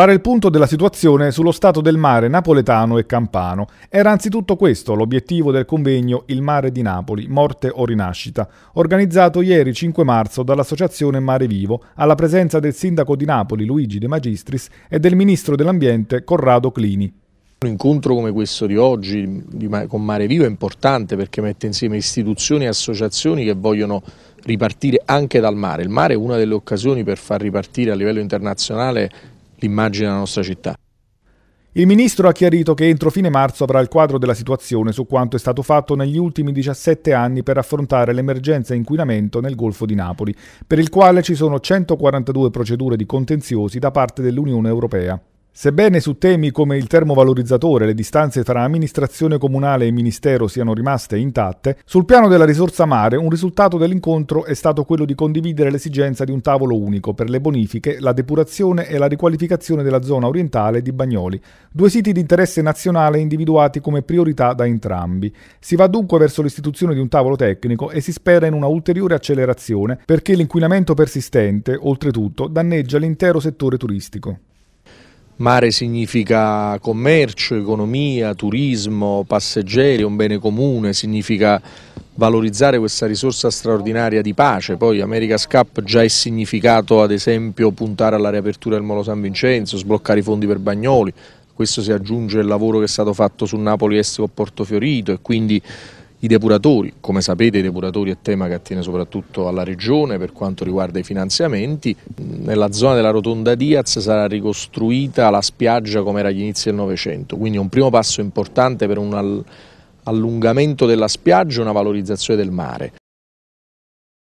Fare il punto della situazione sullo stato del mare napoletano e campano. Era anzitutto questo l'obiettivo del convegno Il mare di Napoli, morte o rinascita, organizzato ieri 5 marzo dall'associazione Mare Vivo, alla presenza del sindaco di Napoli Luigi De Magistris e del ministro dell'ambiente Corrado Clini. Un incontro come questo di oggi con Mare Vivo è importante perché mette insieme istituzioni e associazioni che vogliono ripartire anche dal mare. Il mare è una delle occasioni per far ripartire a livello internazionale l'immagine della nostra città. Il ministro ha chiarito che entro fine marzo avrà il quadro della situazione su quanto è stato fatto negli ultimi 17 anni per affrontare l'emergenza inquinamento nel Golfo di Napoli, per il quale ci sono 142 procedure di contenziosi da parte dell'Unione Europea. Sebbene su temi come il termovalorizzatore le distanze tra amministrazione comunale e ministero siano rimaste intatte, sul piano della risorsa mare un risultato dell'incontro è stato quello di condividere l'esigenza di un tavolo unico per le bonifiche, la depurazione e la riqualificazione della zona orientale di Bagnoli, due siti di interesse nazionale individuati come priorità da entrambi. Si va dunque verso l'istituzione di un tavolo tecnico e si spera in una ulteriore accelerazione perché l'inquinamento persistente, oltretutto, danneggia l'intero settore turistico. Mare significa commercio, economia, turismo, passeggeri, un bene comune, significa valorizzare questa risorsa straordinaria di pace. Poi America's Cup già è significato ad esempio puntare alla riapertura del Molo San Vincenzo, sbloccare i fondi per Bagnoli, questo si aggiunge il lavoro che è stato fatto su Napoli Est con Portofiorito e quindi i depuratori, come sapete i depuratori è tema che attiene soprattutto alla regione per quanto riguarda i finanziamenti, nella zona della rotonda Diaz sarà ricostruita la spiaggia come era agli inizi del Novecento, quindi un primo passo importante per un allungamento della spiaggia e una valorizzazione del mare.